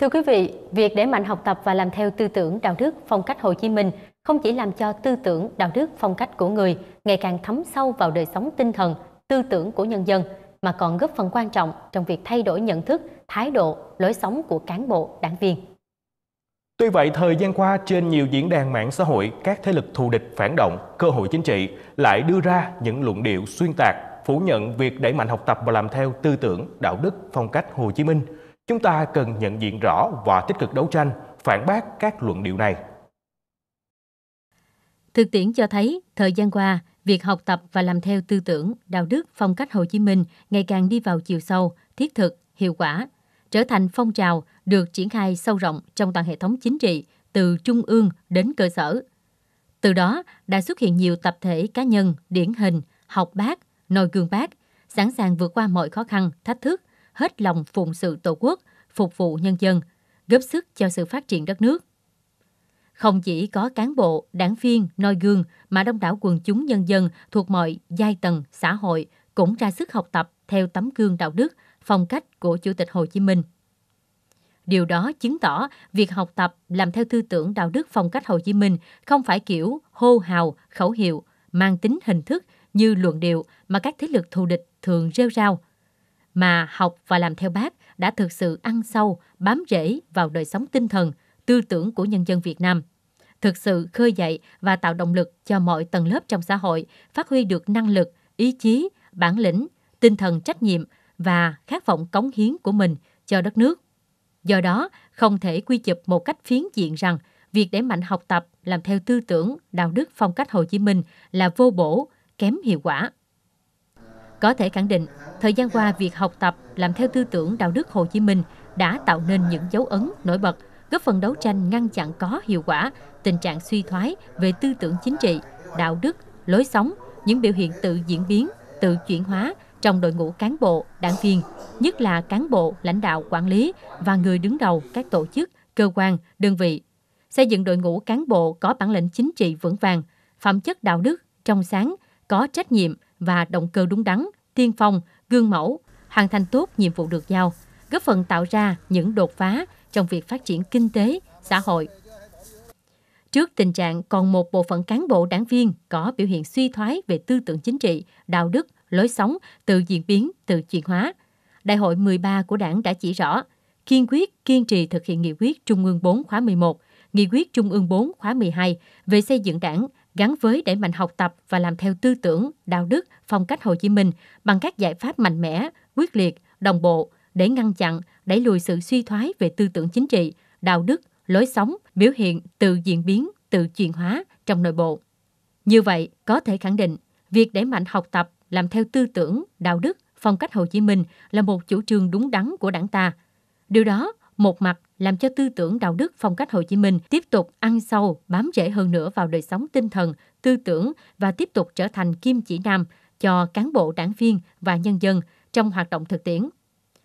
Thưa quý vị, việc để mạnh học tập và làm theo tư tưởng đạo đức phong cách Hồ Chí Minh không chỉ làm cho tư tưởng đạo đức phong cách của người ngày càng thấm sâu vào đời sống tinh thần, tư tưởng của nhân dân mà còn góp phần quan trọng trong việc thay đổi nhận thức, thái độ, lối sống của cán bộ, đảng viên. Tuy vậy, thời gian qua trên nhiều diễn đàn mạng xã hội, các thế lực thù địch phản động, cơ hội chính trị lại đưa ra những luận điệu xuyên tạc, phủ nhận việc đẩy mạnh học tập và làm theo tư tưởng, đạo đức, phong cách Hồ Chí Minh – Chúng ta cần nhận diện rõ và tích cực đấu tranh, phản bác các luận điệu này. Thực tiễn cho thấy, thời gian qua, việc học tập và làm theo tư tưởng, đạo đức, phong cách Hồ Chí Minh ngày càng đi vào chiều sâu, thiết thực, hiệu quả, trở thành phong trào được triển khai sâu rộng trong toàn hệ thống chính trị từ trung ương đến cơ sở. Từ đó đã xuất hiện nhiều tập thể cá nhân điển hình, học bác, noi gương bác, sẵn sàng vượt qua mọi khó khăn, thách thức hết lòng phụng sự Tổ quốc, phục vụ nhân dân, góp sức cho sự phát triển đất nước. Không chỉ có cán bộ, đảng viên, noi gương mà đông đảo quần chúng nhân dân thuộc mọi giai tầng, xã hội cũng ra sức học tập theo tấm gương đạo đức, phong cách của Chủ tịch Hồ Chí Minh. Điều đó chứng tỏ việc học tập làm theo tư tưởng đạo đức phong cách Hồ Chí Minh không phải kiểu hô hào, khẩu hiệu, mang tính hình thức như luận điệu mà các thế lực thù địch thường rêu rao, mà học và làm theo bác đã thực sự ăn sâu, bám rễ vào đời sống tinh thần, tư tưởng của nhân dân Việt Nam. Thực sự khơi dậy và tạo động lực cho mọi tầng lớp trong xã hội phát huy được năng lực, ý chí, bản lĩnh, tinh thần trách nhiệm và khát vọng cống hiến của mình cho đất nước. Do đó, không thể quy chụp một cách phiến diện rằng việc đẩy mạnh học tập, làm theo tư tưởng, đạo đức phong cách Hồ Chí Minh là vô bổ, kém hiệu quả. Có thể khẳng định, thời gian qua việc học tập làm theo tư tưởng đạo đức Hồ Chí Minh đã tạo nên những dấu ấn nổi bật, góp phần đấu tranh ngăn chặn có hiệu quả tình trạng suy thoái về tư tưởng chính trị, đạo đức, lối sống, những biểu hiện tự diễn biến, tự chuyển hóa trong đội ngũ cán bộ, đảng viên, nhất là cán bộ, lãnh đạo, quản lý và người đứng đầu các tổ chức, cơ quan, đơn vị. Xây dựng đội ngũ cán bộ có bản lĩnh chính trị vững vàng, phẩm chất đạo đức, trong sáng, có trách nhiệm và động cơ đúng đắn – tiên phong, gương mẫu, hoàn thành tốt nhiệm vụ được giao, góp phần tạo ra những đột phá trong việc phát triển kinh tế, xã hội. Trước tình trạng còn một bộ phận cán bộ đảng viên có biểu hiện suy thoái về tư tưởng chính trị, đạo đức, lối sống, tự diễn biến, tự chuyển hóa, Đại hội 13 của đảng đã chỉ rõ, kiên quyết kiên trì thực hiện nghị quyết Trung ương 4 khóa 11, nghị quyết Trung ương 4 khóa 12 về xây dựng đảng – gắn với đẩy mạnh học tập và làm theo tư tưởng, đạo đức, phong cách Hồ Chí Minh bằng các giải pháp mạnh mẽ, quyết liệt, đồng bộ để ngăn chặn, đẩy lùi sự suy thoái về tư tưởng chính trị, đạo đức, lối sống, biểu hiện tự diễn biến, tự chuyển hóa trong nội bộ. Như vậy, có thể khẳng định, việc đẩy mạnh học tập, làm theo tư tưởng, đạo đức, phong cách Hồ Chí Minh là một chủ trương đúng đắn của đảng ta. Điều đó một mặt làm cho tư tưởng đạo đức phong cách Hồ Chí Minh tiếp tục ăn sâu, bám rễ hơn nữa vào đời sống tinh thần, tư tưởng và tiếp tục trở thành kim chỉ nam cho cán bộ đảng viên và nhân dân trong hoạt động thực tiễn.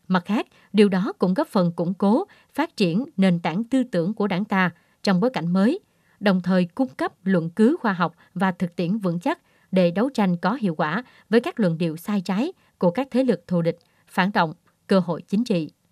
Mặt khác, điều đó cũng góp phần củng cố, phát triển nền tảng tư tưởng của đảng ta trong bối cảnh mới, đồng thời cung cấp luận cứ khoa học và thực tiễn vững chắc để đấu tranh có hiệu quả với các luận điệu sai trái của các thế lực thù địch, phản động, cơ hội chính trị.